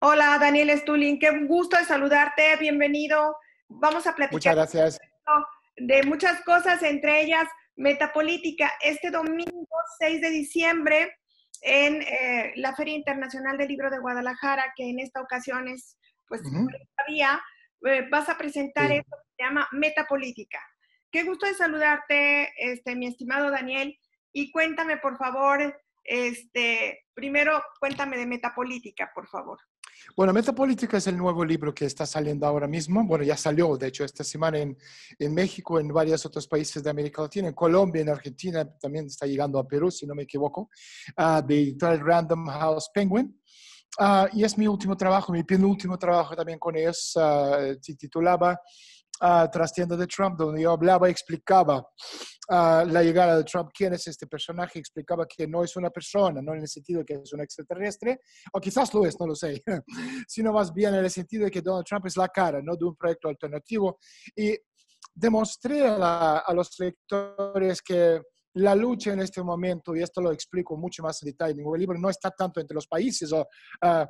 Hola, Daniel Stulin, qué gusto de saludarte, bienvenido. Vamos a platicar. De muchas cosas, entre ellas metapolítica. Este domingo 6 de diciembre en eh, la Feria Internacional del Libro de Guadalajara, que en esta ocasión es, pues, todavía, eh, vas a presentar esto que se llama Metapolítica. Qué gusto de saludarte, este, mi estimado Daniel. Y cuéntame, por favor, este, primero cuéntame de Metapolítica, por favor. Bueno, Metapolítica es el nuevo libro que está saliendo ahora mismo. Bueno, ya salió, de hecho, esta semana en, en México, en varios otros países de América Latina, en Colombia, en Argentina, también está llegando a Perú, si no me equivoco, ah, de editorial Random House Penguin. Ah, y es mi último trabajo, mi penúltimo trabajo también con ellos. Ah, se titulaba uh, de Trump, donde yo hablaba, y explicaba ah, la llegada de Trump, quién es este personaje, explicaba que no es una persona, no en el sentido de que es un extraterrestre, o quizás lo es, no lo sé, sino más bien en el sentido de que Donald Trump es la cara, ¿no? De un proyecto alternativo. Y demostré a, a los lectores que la lucha en este momento, y esto lo explico mucho más en detalle, nuevo libro, no está tanto entre los países o ah,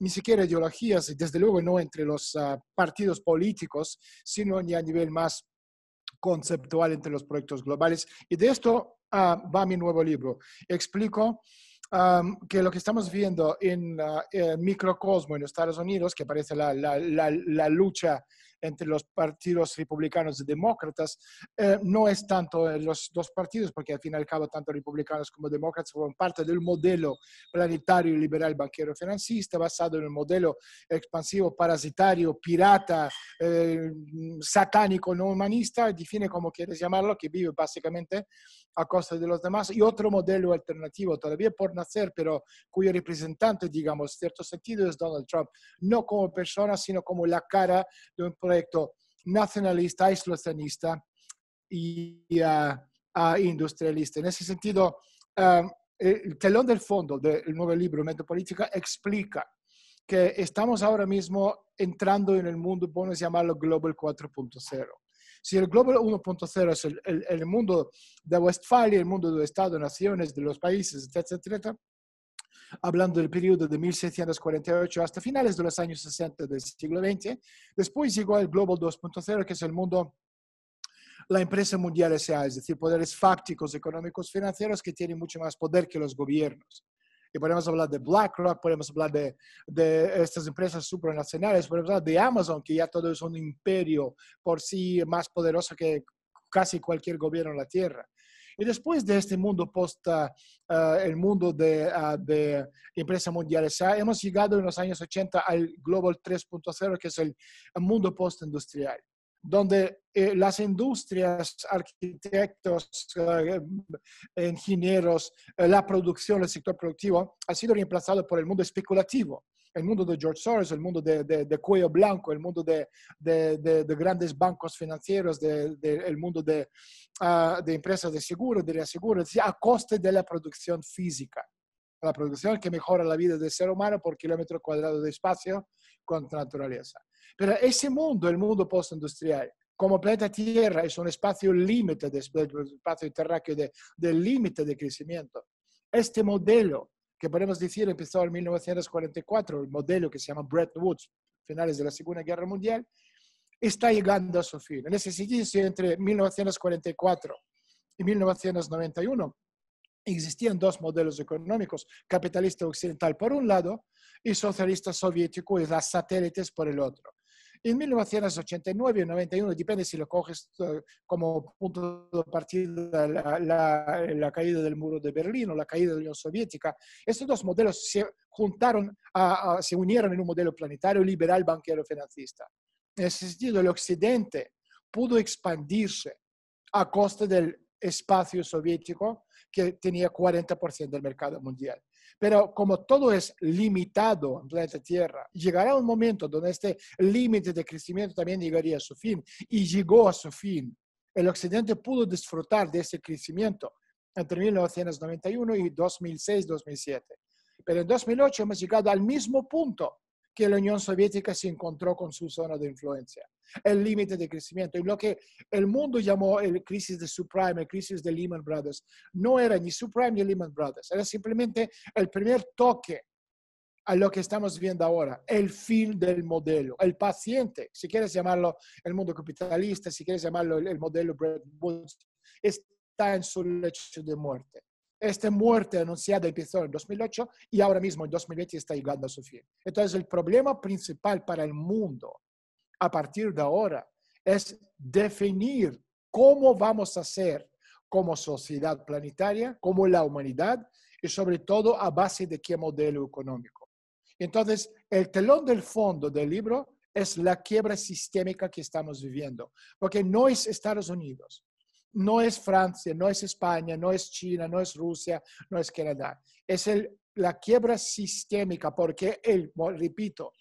ni siquiera ideologías, y desde luego no entre los ah, partidos políticos, sino ni a nivel más conceptual entre los proyectos globales. Y de esto ah, va mi nuevo libro. Explico que lo que estamos viendo en el microcosmo en Estados Unidos, que parece la, la, la, la lucha entre los partidos republicanos y demócratas, eh, no es tanto eh, los dos partidos, porque al fin y al cabo tanto republicanos como demócratas forman parte del modelo planetario liberal banquero financista basado en el modelo expansivo, parasitario, pirata, eh, satánico, no humanista, define como quieres llamarlo, que vive básicamente a costa de los demás, y otro modelo alternativo todavía por nacer, pero cuyo representante, digamos, en cierto sentido es Donald Trump, no como persona, sino como la cara de un proyecto nacionalista, aislacionista y ah, ah, industrialista. En ese sentido, ah, el telón del fondo del nuevo libro, política explica que estamos ahora mismo entrando en el mundo, podemos llamarlo Global 4.0. Si el Global 1.0 es el, mundo de Westfalia, el mundo de estado naciones, de los países, etcétera, etcétera, hablando del periodo de 1648 hasta finales de los años 60 del siglo XX. Después llegó el Global 2.0, que es el mundo la empresa mundial S.A., es decir, poderes fácticos, económicos, financieros que tienen mucho más poder que los gobiernos. Y podemos hablar de BlackRock, podemos hablar de, de estas empresas supranacionales, podemos hablar de Amazon, que ya todo es un imperio por sí más poderoso que casi cualquier gobierno en la Tierra. Y después de este mundo post, ah, el mundo de, ah, de empresas mundiales, ah, hemos llegado en los años 80 al Global 3.0, que es el mundo post-industrial donde eh, las industrias, arquitectos, eh, ingenieros, eh, la producción, el sector productivo, ha sido reemplazado por el mundo especulativo, el mundo de George Soros, el mundo de, de, cuello blanco, el mundo de, de grandes bancos financieros, el mundo de, ah, empresas de seguros, de reaseguros, a coste de la producción física la producción que mejora la vida del ser humano por kilómetro cuadrado de espacio contra naturaleza. Pero ese mundo, el mundo postindustrial, como planeta Tierra, es un espacio límite, de, espacio terráqueo, del de límite de crecimiento. Este modelo, que podemos decir empezó en 1944, el modelo que se llama Bretton Woods, finales de la Segunda Guerra Mundial, está llegando a su fin. En ese sitio, entre 1944 y 1991, existían dos modelos económicos, capitalista occidental por un lado y socialista soviético y las satélites por el otro. En 1989 y 91, depende si lo coges eh, como punto de partida la, caída del muro de Berlín o la caída de la Unión Soviética, estos dos modelos se juntaron, se unieron en un modelo planetario liberal, banquero, financista. En ese sentido, el Occidente pudo expandirse a costa del espacio soviético que tenía 40% del mercado mundial. Pero como todo es limitado en planeta Tierra, llegará un momento donde este límite de crecimiento también llegaría a su fin y llegó a su fin. El Occidente pudo disfrutar de ese crecimiento entre 1991 y 2006-2007. Pero en 2008 hemos llegado al mismo punto que la Unión Soviética se encontró con su zona de influencia el límite de crecimiento. Y lo que el mundo llamó el crisis de subprime, crisis de Lehman Brothers, no era ni subprime ni Lehman Brothers, era simplemente el primer toque a lo que estamos viendo ahora, el fin del modelo, el paciente, si quieres llamarlo el mundo capitalista, si quieres llamarlo el, modelo Bretton Woods, está en su lecho de muerte. Esta muerte anunciada empezó en 2008 y ahora mismo en 2020 está llegando a su fin. Entonces el problema principal para el mundo a partir de ahora es definir cómo vamos a ser como sociedad planetaria, como la humanidad y sobre todo a base de qué modelo económico. Entonces, el telón del fondo del libro es la quiebra sistémica que estamos viviendo, porque no es Estados Unidos, no es Francia, no es España, no es China, no es Rusia, no es Canadá, es el, la quiebra sistémica, porque, el, repito,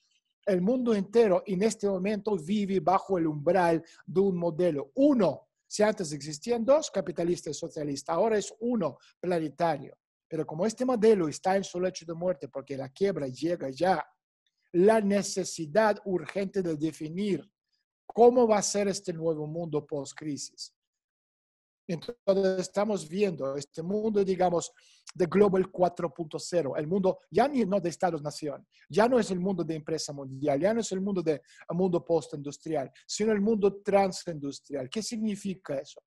el mundo entero en este momento vive bajo el umbral de un modelo. Uno, si antes existían dos, capitalista y socialista, ahora es uno, planetario. Pero como este modelo está en su lecho de muerte porque la quiebra llega ya, la necesidad urgente de definir cómo va a ser este nuevo mundo post-crisis. Entonces estamos viendo este mundo, digamos, de Global 4.0, el mundo ya ni no de Estados-Nación, ya no es el mundo de empresa mundial, ya no es el mundo de mundo postindustrial, sino el mundo transindustrial. ¿Qué significa eso?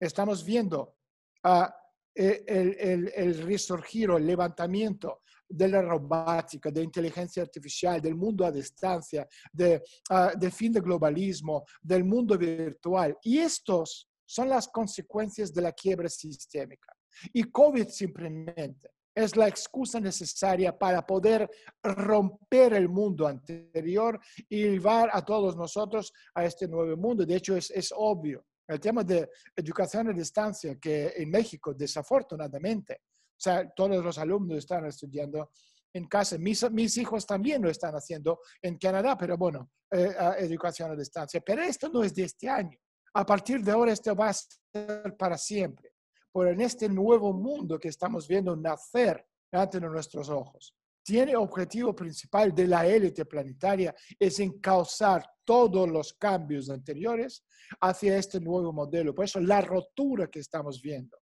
Estamos viendo ah, e, el, el, el resurgir o el levantamiento de la robótica, de inteligencia artificial, del mundo a distancia, de, ah, del fin de globalismo, del mundo virtual. Y estos son las consecuencias de la quiebra sistémica. Y COVID simplemente es la excusa necesaria para poder romper el mundo anterior y llevar a todos nosotros a este nuevo mundo. De hecho, es, es obvio. El tema de educación a distancia, que en México, desafortunadamente, o sea, todos los alumnos están estudiando en casa. Mis, hijos también lo están haciendo en Canadá, pero bueno, eh, educación a distancia. Pero esto no es de este año. A partir de ahora esto va a ser para siempre, pero en este nuevo mundo que estamos viendo nacer ante nuestros ojos. Tiene objetivo principal de la élite planetaria es encauzar todos los cambios anteriores hacia este nuevo modelo. Por eso la rotura que estamos viendo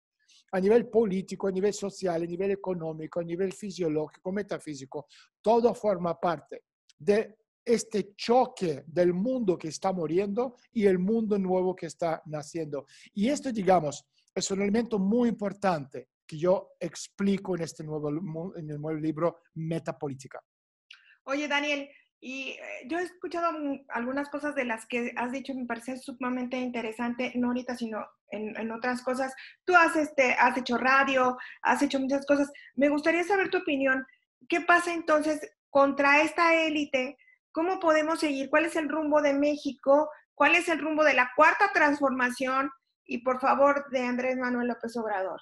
a nivel político, a nivel social, a nivel económico, a nivel fisiológico, metafísico, todo forma parte de este choque del mundo que está muriendo y el mundo nuevo que está naciendo. Y esto, digamos, es un elemento muy importante que yo explico en este nuevo, en el nuevo libro Metapolítica. Oye, Daniel, y eh, yo he escuchado algunas cosas de las que has dicho, me parece sumamente interesante, no ahorita, sino en, en otras cosas. Tú has, este, has hecho radio, has hecho muchas cosas. Me gustaría saber tu opinión. ¿Qué pasa entonces contra esta élite ¿Cómo podemos seguir? ¿Cuál es el rumbo de México? ¿Cuál es el rumbo de la cuarta transformación? Y por favor, de Andrés Manuel López Obrador.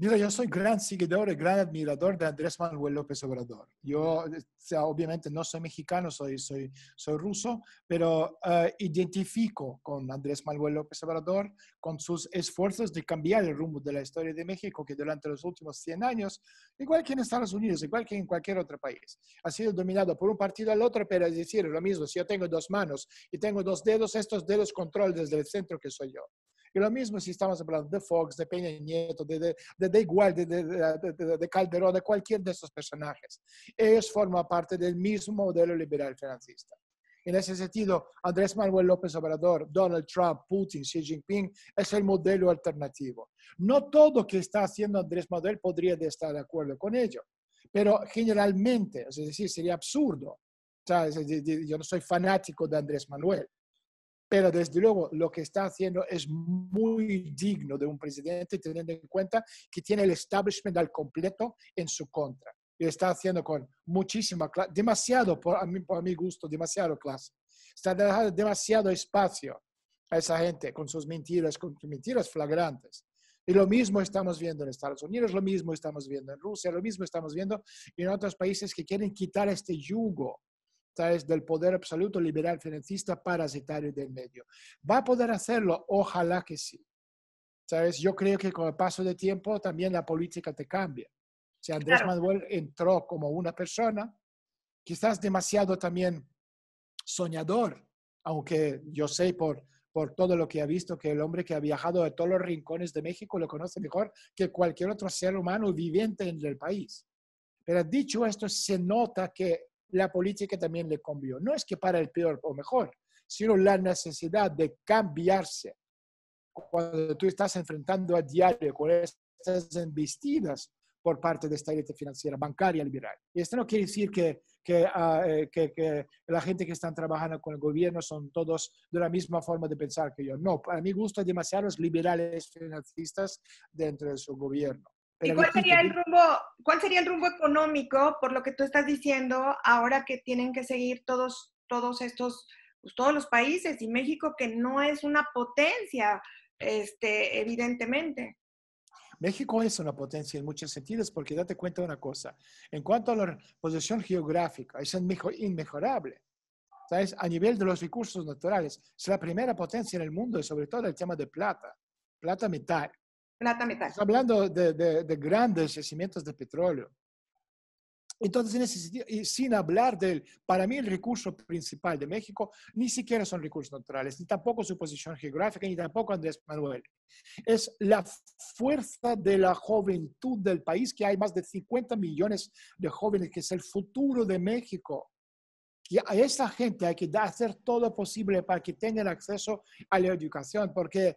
Mira, yo soy gran seguidor y gran admirador de Andrés Manuel López Obrador. Yo, eh, obviamente, no soy mexicano, soy, soy, soy ruso, pero eh, identifico con Andrés Manuel López Obrador, con sus esfuerzos de cambiar el rumbo de la historia de México, que durante los últimos 100 años, igual que en Estados Unidos, igual que en cualquier otro país, ha sido dominado por un partido al otro, pero es decir, lo mismo, si yo tengo dos manos y tengo dos dedos, estos dedos controlan desde el centro que soy yo. Y lo mismo si estamos hablando de Fox, de Peña Nieto, de, de, de, de igual, de, de, Calderón, de cualquier de esos personajes. Ellos forman parte del mismo modelo liberal francista. En ese sentido, Andrés Manuel López Obrador, Donald Trump, Putin, Xi Jinping es el modelo alternativo. No todo que está haciendo Andrés Manuel podría estar de acuerdo con ello, pero generalmente, es decir, sería absurdo. yo no soy fanático de Andrés Manuel, pero desde luego lo que está haciendo es muy digno de un presidente teniendo en cuenta que tiene el establishment al completo en su contra. Y está haciendo con muchísima clase, demasiado, por, a por mi gusto, demasiado clase. Está dejando demasiado espacio a esa gente con sus mentiras, con sus mentiras flagrantes. Y lo mismo estamos viendo en Estados Unidos, lo mismo estamos viendo en Rusia, lo mismo estamos viendo en otros países que quieren quitar este yugo del poder absoluto liberal financista parasitario del medio. ¿Va a poder hacerlo? Ojalá que sí. ¿Sabes? Yo creo que con el paso del tiempo también la política te cambia. O sea, Andrés Manuel entró como una persona, quizás demasiado también soñador, aunque yo sé por, por todo lo que ha visto que el hombre que ha viajado a todos los rincones de México lo conoce mejor que cualquier otro ser humano viviente en el país. Pero dicho esto, se nota que la política también le cambió. No es que para el peor o mejor, sino la necesidad de cambiarse. Cuando tú estás enfrentando a diario con estas embestidas por parte de esta élite financiera, bancaria, liberal. Y esto no quiere decir que, que, ah, eh, la gente que está trabajando con el gobierno son todos de la misma forma de pensar que yo. No, a mí gusta demasiados liberales financieros dentro de su gobierno. ¿Y cuál sería, el rumbo, cuál sería el rumbo económico, por lo que tú estás diciendo, ahora que tienen que seguir todos, todos estos, pues, todos los países y México que no es una potencia, este, evidentemente? México es una potencia en muchos sentidos porque date cuenta de una cosa, en cuanto a la posición geográfica, es inmejorable. A nivel de los recursos naturales, es la primera potencia en el mundo y sobre todo el tema de plata, plata metal hablando de, grandes yacimientos de petróleo. Entonces, sin hablar del, para mí el recurso principal de México ni siquiera son recursos naturales, ni tampoco su posición geográfica, ni tampoco Andrés Manuel. Es la fuerza de la juventud del país, que hay más de 50 millones de jóvenes, que es el futuro de México. Y a esa gente hay que hacer todo lo posible para que tengan acceso a la educación, porque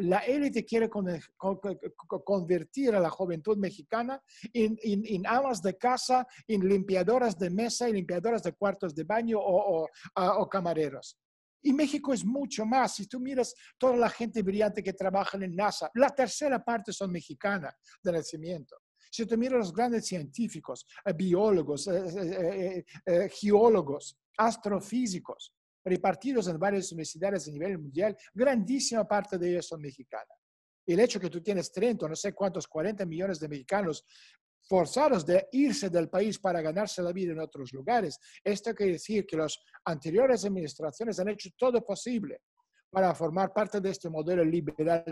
la élite quiere convertir a la juventud mexicana en, en, amas de casa, en limpiadoras de mesa y limpiadoras de cuartos de baño o, o, o camareros. Y México es mucho más. Si tú miras toda la gente brillante que trabaja en NASA, la tercera parte son mexicanas de nacimiento. Si tú miras los grandes científicos, eh, biólogos, eh, eh, geólogos, astrofísicos, repartidos en varias universidades a nivel mundial, grandísima parte de ellos son mexicanos. El hecho que tú tienes 30, no sé cuántos, 40 millones de mexicanos forzados de irse del país para ganarse la vida en otros lugares. Esto quiere decir que las anteriores administraciones han hecho todo posible para formar parte de este modelo liberal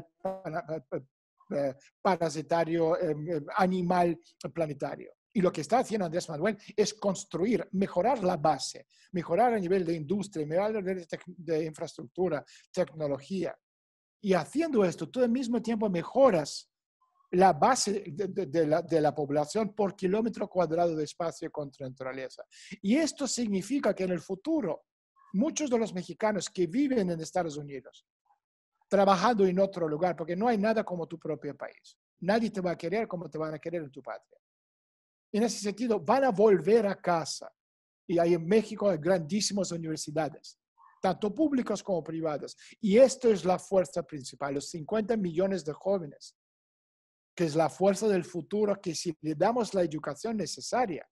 eh, parasitario em, em, animal planetario. Y lo que está haciendo Andrés Manuel es construir, mejorar la base, mejorar a nivel de industria, mejorar a nivel de, infraestructura, tecnología. Y haciendo esto, tú al mismo tiempo mejoras la base de, la, población por kilómetro cuadrado de espacio contra naturaleza. Y esto significa que en el futuro, muchos de los mexicanos que viven en Estados Unidos trabajando en otro lugar, porque no hay nada como tu propio país. Nadie te va a querer como te van a querer en tu patria. En ese sentido, van a volver a casa. Y hay en México hay grandísimas universidades, tanto públicas como privadas. Y esto es la fuerza principal, los 50 millones de jóvenes, que es la fuerza del futuro, que si le damos la educación necesaria,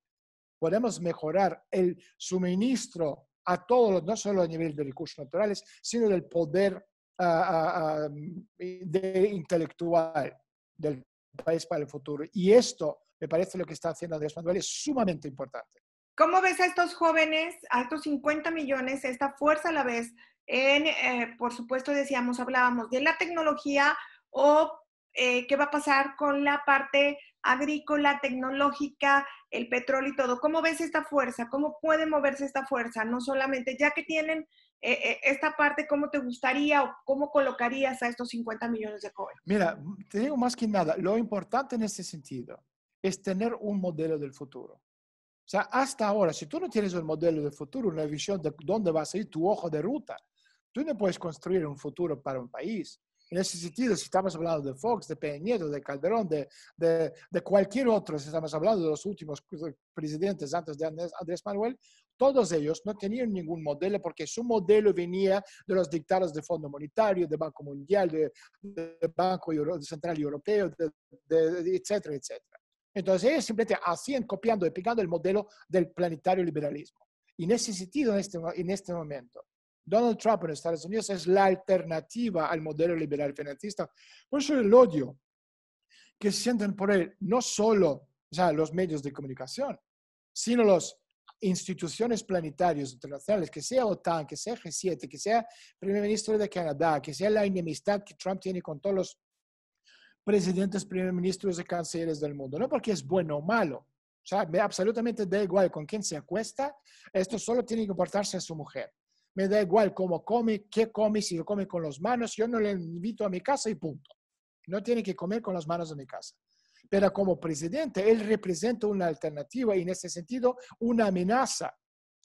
podemos mejorar el suministro a todos, no solo a nivel de recursos naturales, sino del poder Mm, de intelectual del país para el futuro. Y esto, me parece, lo que está haciendo Andrés Manuel es sumamente importante. ¿Cómo ves a estos jóvenes, a estos 50 millones, esta fuerza a la vez? En, eh, por supuesto, decíamos, hablábamos de la tecnología o eh, qué va a pasar con la parte agrícola, tecnológica, el petróleo y todo. ¿Cómo ves esta fuerza? ¿Cómo puede moverse esta fuerza? No solamente ya que tienen e, e, esta parte, cómo te gustaría o cómo colocarías a estos 50 millones de jóvenes? Mira, te digo más que nada, lo importante en este sentido es tener un modelo del futuro. O sea, hasta ahora, si tú no tienes un modelo del futuro, una visión de dónde va a salir tu ojo de ruta, tú no puedes construir un futuro para un país. En ese sentido, si estamos hablando de Fox, de Peña Nieto, de Calderón, de, de, cualquier otro, si estamos hablando de los últimos presidentes antes de Andrés, Manuel, todos ellos no tenían ningún modelo porque su modelo venía de los dictados de Fondo Monetario, del Banco Mundial, del de Banco Central Europeo, de, etcétera, etcétera. Entonces ellos simplemente hacían copiando y pegando el modelo del planetario liberalismo. Y en ese sentido, en este, en este momento, Donald Trump en Estados Unidos es la alternativa al modelo liberal financista. Por eso el odio que sienten por él, no solo o sea, los medios de comunicación, sino las instituciones planetarias internacionales, que sea OTAN, que sea G7, que sea primer ministro de Canadá, que sea la enemistad que Trump tiene con todos los presidentes, primer ministros y cancilleres del mundo. No porque es bueno o malo. O sea, me absolutamente da igual con quién se acuesta. Esto solo tiene que importarse a su mujer me da igual cómo come, qué come, si lo come con las manos, yo no le invito a mi casa y punto. No tiene que comer con las manos de mi casa. Pero como presidente, él representa una alternativa y en ese sentido una amenaza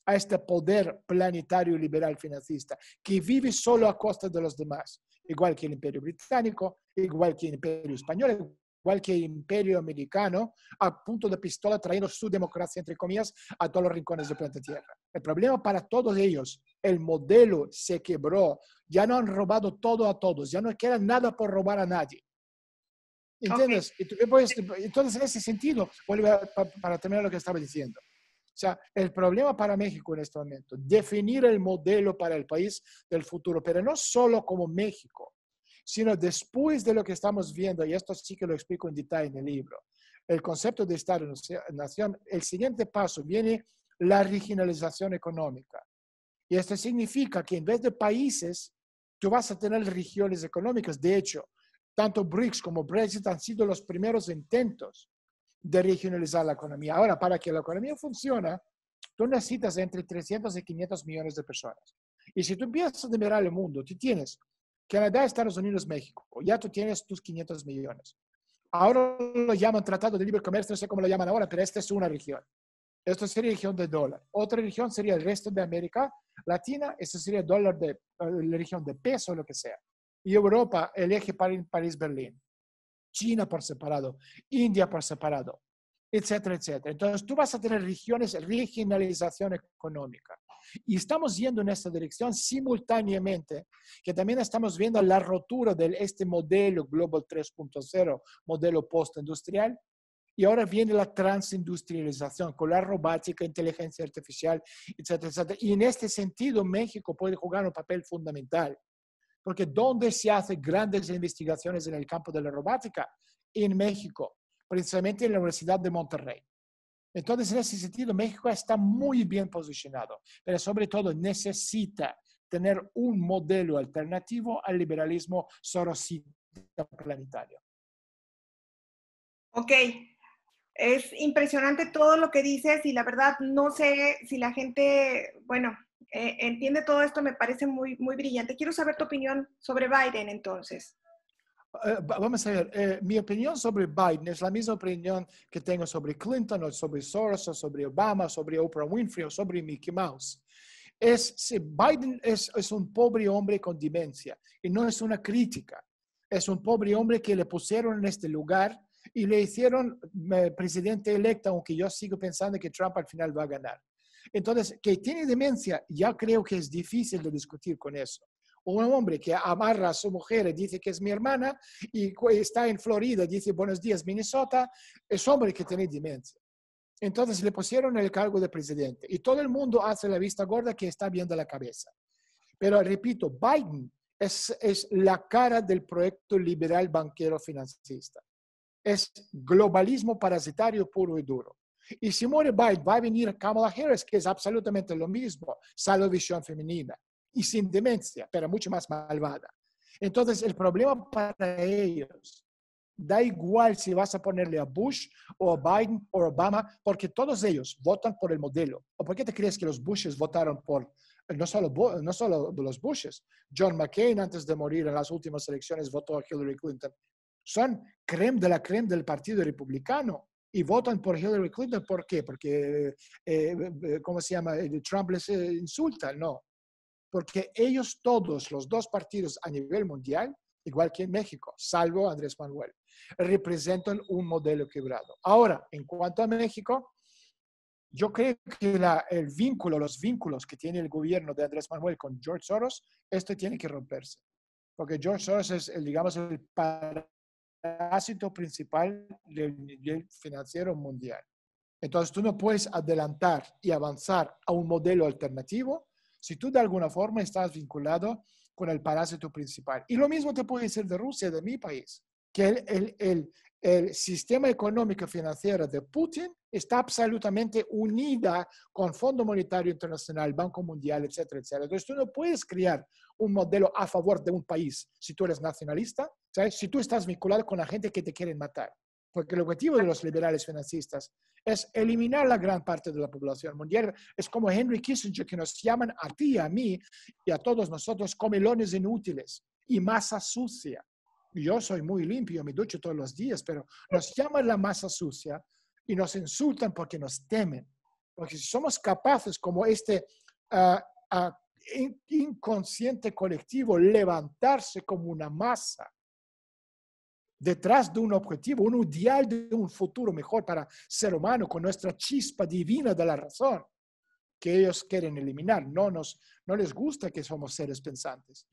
a este poder planetario liberal financista que vive solo a costa de los demás, igual que el imperio británico, igual que el imperio español, cualquier imperio americano a punto de pistola trayendo su democracia, entre comillas, a todos los rincones de planeta Tierra. El problema para todos ellos, el modelo se quebró, ya no han robado todo a todos, ya no queda nada por robar a nadie. ¿Entiendes? Pues, entonces, en ese sentido, vuelvo para terminar lo que estaba diciendo. O sea, el problema para México en este momento, definir el modelo para el país del futuro, pero no solo como México, sino después de lo que estamos viendo, y esto sí que lo explico en detalle en el libro, el concepto de Estado-nación, el siguiente paso viene la regionalización económica. Y esto significa que en vez de países, tú vas a tener regiones económicas. De hecho, tanto BRICS como Brexit han sido los primeros intentos de regionalizar la economía. Ahora, para que la economía funcione, tú necesitas entre 300 y 500 millones de personas. Y si tú empiezas a mirar el mundo, tú tienes Canadá, Estados Unidos, México. Ya tú tienes tus 500 millones. Ahora lo llaman Tratado de Libre Comercio, no sé cómo lo llaman ahora, pero esta es una región. Esto sería región de dólar. Otra región sería el resto de América Latina, esto sería dólar de eh, la región de peso, lo que sea. Y Europa, el eje París-Berlín. China por separado, India por separado, etcétera, etcétera. Entonces tú vas a tener regiones, regionalización económica. Y estamos yendo en esta dirección simultáneamente, que también estamos viendo la rotura de este modelo Global 3.0, modelo postindustrial, y ahora viene la transindustrialización con la robótica, inteligencia artificial, etcétera, Y en este sentido, México puede jugar un papel fundamental, porque donde se hacen grandes investigaciones en el campo de la robótica, en México, precisamente en la Universidad de Monterrey. Entonces, en ese sentido, México está muy bien posicionado, pero sobre todo necesita tener un modelo alternativo al liberalismo sorosita planetario. Ok, es impresionante todo lo que dices y la verdad no sé si la gente, bueno, eh, entiende todo esto, me parece muy, muy brillante. Quiero saber tu opinión sobre Biden entonces. Eh, vamos a ver, eh, mi opinión sobre Biden es la misma opinión que tengo sobre Clinton, o sobre Soros, o sobre Obama, sobre Oprah Winfrey, o sobre Mickey Mouse. Es, Biden es, es un pobre hombre con demencia y no es una crítica. Es un pobre hombre que le pusieron en este lugar y le hicieron eh, presidente electo aunque yo sigo pensando que Trump al final va a ganar. Entonces, que tiene demencia, ya creo que es difícil de discutir con eso un hombre que amarra a su mujer y dice que es mi hermana y está en Florida, dice buenos días Minnesota, es hombre que tiene demencia. Entonces le pusieron el cargo de presidente y todo el mundo hace la vista gorda que está viendo la cabeza. Pero repito, Biden es, es la cara del proyecto liberal banquero financista. Es globalismo parasitario puro y duro. Y si muere Biden, va a venir Kamala Harris, que es absolutamente lo mismo, salvo visión femenina y sin demencia, pero mucho más malvada. Entonces, el problema para ellos, da igual si vas a ponerle a Bush o a Biden o a Obama, porque todos ellos votan por el modelo. ¿O por qué te crees que los Bushes votaron por, no solo, no solo los Bushes, John McCain antes de morir en las últimas elecciones votó a Hillary Clinton? Son creme de la creme del Partido Republicano y votan por Hillary Clinton. ¿Por qué? Porque, eh, eh, ¿cómo se llama? Eh, Trump les insulta. No, porque ellos todos, los dos partidos a nivel mundial, igual que en México, salvo Andrés Manuel, representan un modelo quebrado. Ahora, en cuanto a México, yo creo que el vínculo, los vínculos que tiene el gobierno de Andrés Manuel con George Soros, esto tiene que romperse. Porque George Soros es, el, digamos, el parásito principal del nivel financiero mundial. Entonces, tú no puedes adelantar y avanzar a un modelo alternativo si tú de alguna forma estás vinculado con el parásito principal. Y lo mismo te puede decir de Rusia, de mi país, que el, sistema económico financiero de Putin está absolutamente unida con Fondo Monetario Internacional, Banco Mundial, etcétera, etcétera. Entonces tú no puedes crear un modelo a favor de un país si tú eres nacionalista, si tú estás vinculado con la gente que te quieren matar porque el objetivo de los liberales financistas es eliminar la gran parte de la población mundial. Es como Henry Kissinger, que nos llaman a ti, a mí y a todos nosotros comelones inútiles y masa sucia. Yo soy muy limpio, me ducho todos los días, pero nos llaman la masa sucia y nos insultan porque nos temen. Porque si somos capaces, como este ah, ah, inconsciente colectivo, levantarse como una masa detrás de un objetivo, un ideal de un futuro mejor para ser humano con nuestra chispa divina de la razón que ellos quieren eliminar. No, nos, no les gusta que somos seres pensantes.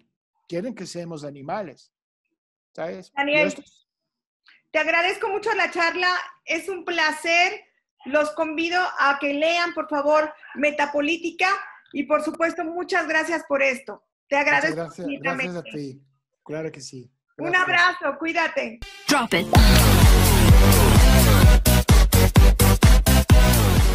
Quieren que seamos animales. ¿Sabes? Daniel, te agradezco mucho la charla. Es un placer. Los convido a que lean, por favor, Metapolítica. Y por supuesto, muchas gracias por esto. Te agradezco. gracias a ti. Claro que sí. Un abrazo, cuídate. Drop it.